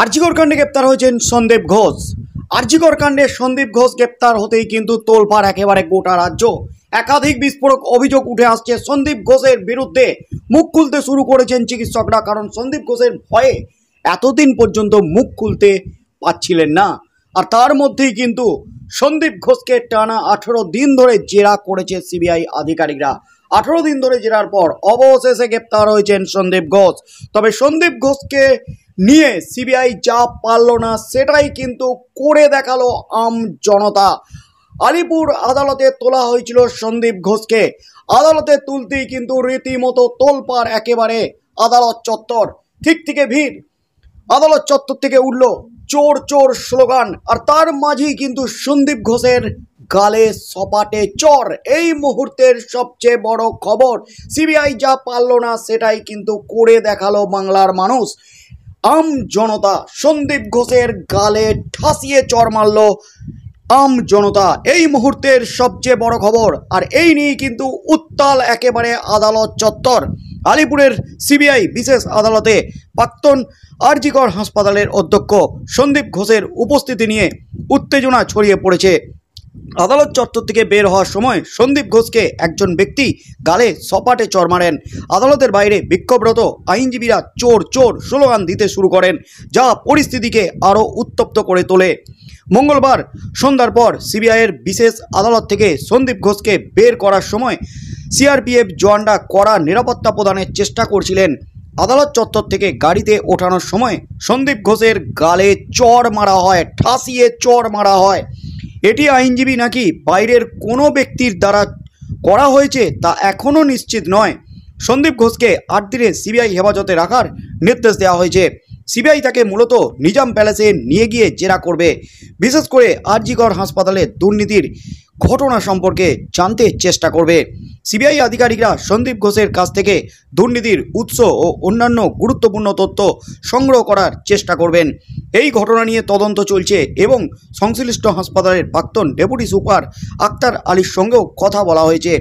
আরজিকর কাণ্ডে গ্রেপ্তার হয়েছেন সন্দীপ ঘোষ আরজিকর কাণ্ডে সন্দীপ ঘোষ গ্রেপ্তার হতেই কিন্তু তোলপাড় একেবারে গোটা রাজ্য একাধিক বিস্ফোরক অভিযোগ উঠে আসছে সন্দীপ ঘোষের বিরুদ্ধে মুখ খুলতে শুরু করেছেন চিকিৎসকরা কারণ সন্দীপ ঘোষের ভয়ে এতদিন পর্যন্ত মুখ খুলতে পাচ্ছিলেন না আর তার মধ্যেই কিন্তু সন্দীপ ঘোষকে টানা আঠেরো দিন ধরে জেরা করেছে সিবিআই আধিকারিকরা আঠেরো দিন ধরে জেরার পর অবশেষে গ্রেপ্তার হয়েছেন সন্দীপ ঘোষ তবে সন্দীপ ঘোষকে নিয়ে সিবিআই যা পারল না সেটাই কিন্তু করে দেখালো আম জনতা আলিপুর আদালতে তোলা হয়েছিল সন্দীপ ঘোষকে আদালতে তুলতেই কিন্তু রীতিমতো তোলপার একেবারে আদালত চত্বর ঠিক থেকে ভিড় আদালত চত্বর থেকে উঠল চোর চোর স্লোগান আর তার মাঝেই কিন্তু সন্দীপ ঘোষের গালে সপাটে চর এই মুহূর্তের সবচেয়ে বড় খবর সিবিআই যা পারল না সেটাই কিন্তু করে দেখালো বাংলার মানুষ আম জনতা সন্দীপ ঘোষের গালে ঠাসিয়ে চর মারল আম জনতা এই মুহূর্তের সবচেয়ে বড় খবর আর এই নিয়েই কিন্তু উত্তাল একেবারে আদালত চত্বর আলিপুরের সিবিআই বিশেষ আদালতে প্রাক্তন আরজিকর হাসপাতালের অধ্যক্ষ সন্দীপ ঘোষের উপস্থিতি নিয়ে উত্তেজনা ছড়িয়ে পড়েছে আদালত চত্বর থেকে বের হওয়ার সময় সন্দীপ ঘোষকে একজন ব্যক্তি গালে সপাটে চর মারেন আদালতের বাইরে বিক্ষোভরত আইনজীবীরা চোর চোর স্লোগান দিতে শুরু করেন যা পরিস্থিতিকে আরও উত্তপ্ত করে তোলে মঙ্গলবার সন্ধ্যার পর সিবিআইয়ের বিশেষ আদালত থেকে সন্দীপ ঘোষকে বের করার সময় সিআরপিএফ জওয়ানরা কড়া নিরাপত্তা প্রদানের চেষ্টা করছিলেন আদালত চত্বর থেকে গাড়িতে ওঠানোর সময় সন্দীপ ঘোষের গালে চর মারা হয় ঠাসিয়ে চর মারা হয় এটি আইনজীবী নাকি বাইরের কোনো ব্যক্তির দ্বারা করা হয়েছে তা এখনও নিশ্চিত নয় সন্দীপ ঘোষকে আট দিনে সিবিআই হেফাজতে রাখার নির্দেশ দেওয়া হয়েছে সিবিআই তাকে মূলত নিজাম প্যালেসে নিয়ে গিয়ে জেরা করবে বিশেষ করে আরজিগড় হাসপাতালে দুর্নীতির ঘটনা সম্পর্কে জানতে চেষ্টা করবে সিবিআই আধিকারিকরা সন্দীপ ঘোষের কাছ থেকে দুর্নীতির উৎস ও অন্যান্য গুরুত্বপূর্ণ তথ্য সংগ্রহ করার চেষ্টা করবেন এই ঘটনা নিয়ে তদন্ত চলছে এবং সংশ্লিষ্ট হাসপাতালের প্রাক্তন ডেপুটি সুপার আক্তার আলীর সঙ্গেও কথা বলা হয়েছে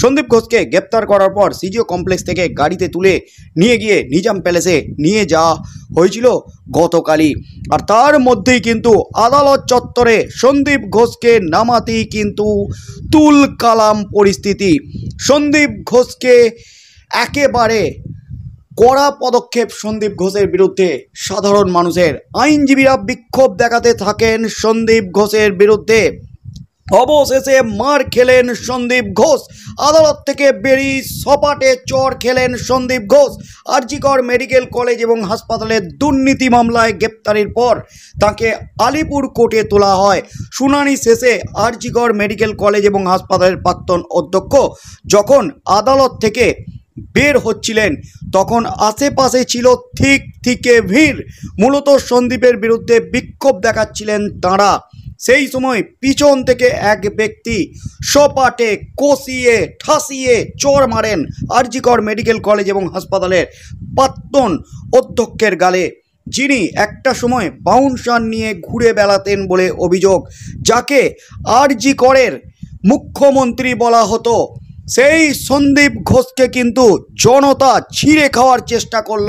সন্দীপ ঘোষকে গ্রেপ্তার করার পর সিজিও কমপ্লেক্স থেকে গাড়িতে তুলে নিয়ে গিয়ে নিজাম প্যালেসে নিয়ে যাওয়া হয়েছিল গতকালই আর তার মধ্যেই কিন্তু আদালত চত্বরে সন্দীপ ঘোষকে নামাতেই কিন্তু তুল কালাম পরিস্থিতি সন্দীপ ঘোষকে একেবারে কড়া পদক্ষেপ সন্দীপ ঘোষের বিরুদ্ধে সাধারণ মানুষের আইনজীবীরা বিক্ষোভ দেখাতে থাকেন সন্দীপ ঘোষের বিরুদ্ধে অবশেষে মার খেলেন সন্দীপ ঘোষ আদালত থেকে বেরিয়ে সপাটে চর খেলেন সন্দীপ ঘোষ আরজিকর মেডিকেল কলেজ এবং হাসপাতালের দুর্নীতি মামলায় গ্রেপ্তারির পর তাকে আলিপুর কোর্টে তোলা হয় শুনানি শেষে আরজিকর মেডিকেল কলেজ এবং হাসপাতালের প্রাক্তন অধ্যক্ষ যখন আদালত থেকে বের হচ্ছিলেন তখন আশেপাশে ছিল ঠিক থিকে ভিড় মূলত সন্দীপের বিরুদ্ধে বিক্ষোভ দেখাচ্ছিলেন তাঁরা সেই সময় পিছন থেকে এক ব্যক্তি সপাটে কষিয়ে ঠাসিয়ে চর মারেন আরজিকর মেডিকেল কলেজ এবং হাসপাতালের প্রাক্তন অধ্যক্ষের গালে যিনি একটা সময় বাউন্সার নিয়ে ঘুরে বেড়াতেন বলে অভিযোগ যাকে আরজিকরের করের মুখ্যমন্ত্রী বলা হতো সেই সন্দীপ ঘোষকে কিন্তু জনতা ছিঁড়ে খাওয়ার চেষ্টা করল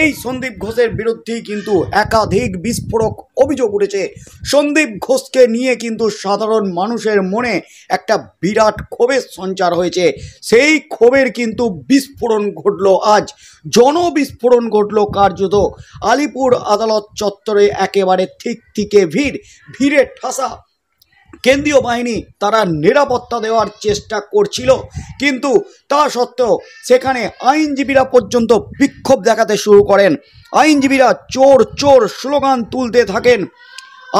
এই সন্দীপ ঘোষের বিরুদ্ধেই কিন্তু একাধিক বিস্ফোরক অভিযোগ উঠেছে সন্দীপ ঘোষকে নিয়ে কিন্তু সাধারণ মানুষের মনে একটা বিরাট ক্ষোভের সঞ্চার হয়েছে সেই ক্ষোভের কিন্তু বিস্ফোরণ ঘটল আজ জনবিস্ফোরণ ঘটল কার্যত আলিপুর আদালত চত্বরে একেবারে ঠিক থেকে ভিড় ভিড়ে ঠাসা কেন্দ্রীয় বাহিনী তারা নিরাপত্তা দেওয়ার চেষ্টা করছিল কিন্তু তা সত্ত্বেও সেখানে আইনজীবীরা পর্যন্ত বিক্ষোভ দেখাতে শুরু করেন আইনজীবীরা চোর চোর স্লোগান তুলতে থাকেন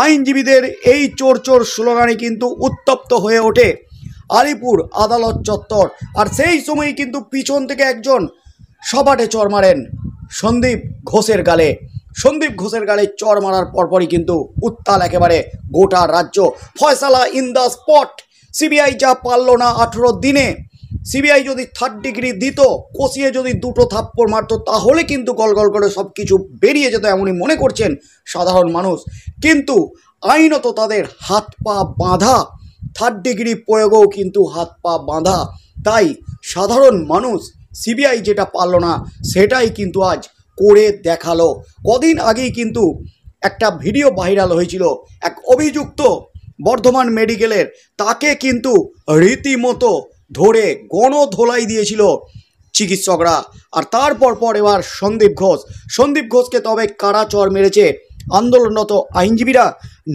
আইনজীবীদের এই চোর চোর স্লোগানই কিন্তু উত্তপ্ত হয়ে ওঠে আলিপুর আদালত চত্বর আর সেই সময় কিন্তু পিছন থেকে একজন সপাটে চর মারেন সন্দীপ ঘোষের গালে সন্দীপ ঘোষের গালে চর মারার পরপরই কিন্তু উত্তাল একেবারে গোটা রাজ্য ফয়সালা ইন দ্য স্পট সিবিআই যা পারল না আঠেরো দিনে সিবিআই যদি থার্ড ডিগ্রি দিত কষিয়ে যদি দুটো থাপ্পড় মারত তাহলে কিন্তু গলগল করে সব কিছু বেরিয়ে যেত এমনই মনে করছেন সাধারণ মানুষ কিন্তু আইনত তাদের হাত পা বাঁধা থার্ড ডিগ্রি প্রয়োগেও কিন্তু হাত পা বাঁধা তাই সাধারণ মানুষ সিবিআই যেটা পারল না সেটাই কিন্তু আজ করে দেখালো কদিন আগেই কিন্তু একটা ভিডিও ভাইরাল হয়েছিল এক অভিযুক্ত বর্ধমান মেডিকেলের তাকে কিন্তু রীতিমতো ধরে গণধোলাই দিয়েছিল চিকিৎসকরা আর তারপর পর এবার সন্দীপ ঘোষ সন্দীপ ঘোষকে তবে কারা চর মেরেছে আন্দোলনরত আইনজীবীরা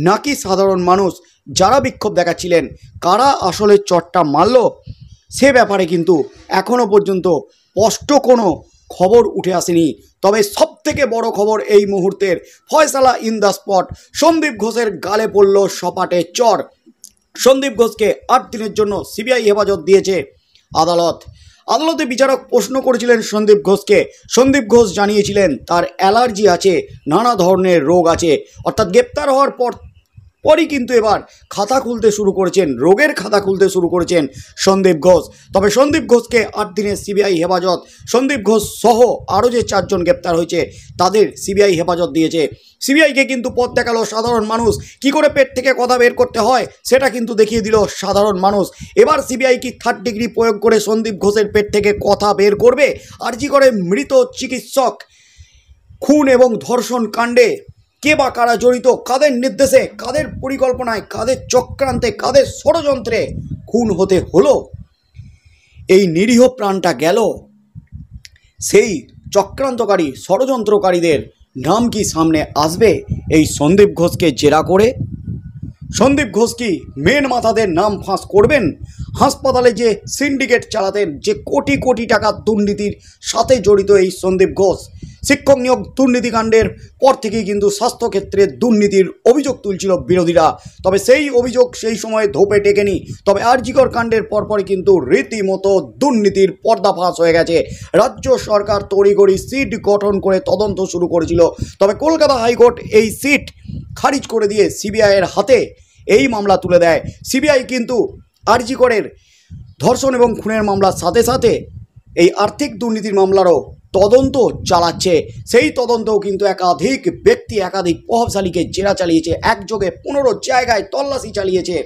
নাকি সাধারণ মানুষ যারা বিক্ষোভ দেখাচ্ছিলেন কারা আসলে চটটা মারল সে ব্যাপারে কিন্তু এখনও পর্যন্ত স্পষ্ট কোনো খবর উঠে আসেনি তবে সব থেকে বড় খবর এই মুহূর্তের ফয়সালা ইন দ্য স্পট সন্দীপ ঘোষের গালে পড়ল সপাটে চর সন্দীপ ঘোষকে আট দিনের জন্য সিবিআই হেফাজত দিয়েছে আদালত আদালতে বিচারক প্রশ্ন করেছিলেন সন্দীপ ঘোষকে সন্দীপ ঘোষ জানিয়েছিলেন তার অ্যালার্জি আছে নানা ধরনের রোগ আছে অর্থাৎ গ্রেপ্তার হওয়ার পর পরই কিন্তু এবার খাতা খুলতে শুরু করেছেন রোগের খাতা খুলতে শুরু করেছেন সন্দীপ ঘোষ তবে সন্দীপ ঘোষকে আট দিনের সিবিআই হেফাজত সন্দীপ ঘোষ সহ আরও যে চারজন গ্রেপ্তার হয়েছে তাদের সিবিআই হেফাজত দিয়েছে সিবিআইকে কিন্তু পথ দেখালো সাধারণ মানুষ কি করে পেট থেকে কথা বের করতে হয় সেটা কিন্তু দেখিয়ে দিল সাধারণ মানুষ এবার সিবিআই কি থার্ড ডিগ্রি প্রয়োগ করে সন্দীপ ঘোষের পেট থেকে কথা বের করবে আর কি করে মৃত চিকিৎসক খুন এবং ধর্ষণ কাণ্ডে কে বা কারা জড়িত কাদের নির্দেশে কাদের পরিকল্পনায় কাদের চক্রান্তে কাদের ষড়যন্ত্রে খুন হতে হলো এই নিরীহ প্রাণটা গেল সেই চক্রান্তকারী ষড়যন্ত্রকারীদের নাম কি সামনে আসবে এই সন্দীপ ঘোষকে জেরা করে সন্দীপ ঘোষ কি মেন মাথাদের নাম ফাঁস করবেন হাসপাতালে যে সিন্ডিকেট চালাতেন যে কোটি কোটি টাকা দুর্নীতির সাথে জড়িত এই সন্দীপ ঘোষ শিক্ষক নিয়োগ দুর্নীতিকাণ্ডের পর থেকেই কিন্তু স্বাস্থ্যক্ষেত্রে দুর্নীতির অভিযোগ তুলছিল বিরোধীরা তবে সেই অভিযোগ সেই সময়ে ধোপে টেকেনি তবে আরজিকর কাণ্ডের পরপরই কিন্তু রীতিমতো দুর্নীতির পর্দাফাশ হয়ে গেছে রাজ্য সরকার তড়িঘড়ি সিট গঠন করে তদন্ত শুরু করেছিল তবে কলকাতা হাইকোর্ট এই সিট খারিজ করে দিয়ে সিবিআইয়ের হাতে এই মামলা তুলে দেয় সিবিআই কিন্তু আরজিকরের ধর্ষণ এবং খুনের মামলার সাথে সাথে এই আর্থিক দুর্নীতির মামলারও তদন্ত চালাচ্ছে সেই তদন্তও কিন্তু একাধিক ব্যক্তি একাধিক প্রভাবশালীকে জেরা চালিয়েছে একযোগে পনেরো জায়গায় তল্লাশি চালিয়েছে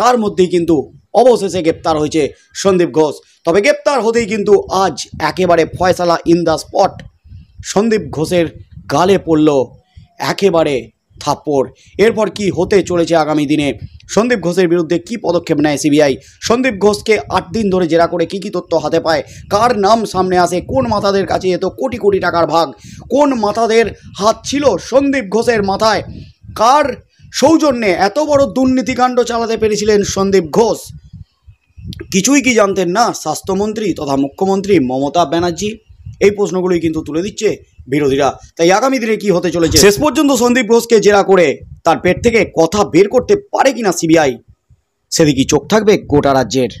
তার মধ্যেই কিন্তু অবশেষে গ্রেপ্তার হয়েছে সন্দীপ ঘোষ তবে গ্রেপ্তার হতেই কিন্তু আজ একেবারে ফয়সালা ইন দ্য স্পট সন্দীপ ঘোষের গালে পড়ল একেবারে থাপ্পড় এরপর কি হতে চলেছে আগামী দিনে সন্দীপ ঘোষের বিরুদ্ধে কি পদক্ষেপ নেয় সিবিআই সন্দীপ ঘোষকে আট দিন ধরে জেরা করে কি কি তথ্য হাতে পায় কার নাম সামনে আসে কোন মাথাদের কাছে এত কোটি কোটি টাকার ভাগ কোন মাথাদের হাত ছিল সন্দীপ ঘোষের মাথায় কার সৌজন্যে এত বড় দুর্নীতিকাণ্ড চালাতে পেরেছিলেন সন্দীপ ঘোষ কিছুই কি জানতেন না স্বাস্থ্যমন্ত্রী তথা মুখ্যমন্ত্রী মমতা ব্যানার্জি এই প্রশ্নগুলোই কিন্তু তুলে দিচ্ছে বিরোধীরা তাই আগামী দিনে কি হতে চলেছে শেষ পর্যন্ত সন্দীপ ঘোষকে জেরা করে তার পেট থেকে কথা বের করতে পারে কিনা সিবিআই সেদিকেই চোখ থাকবে গোটা রাজ্যের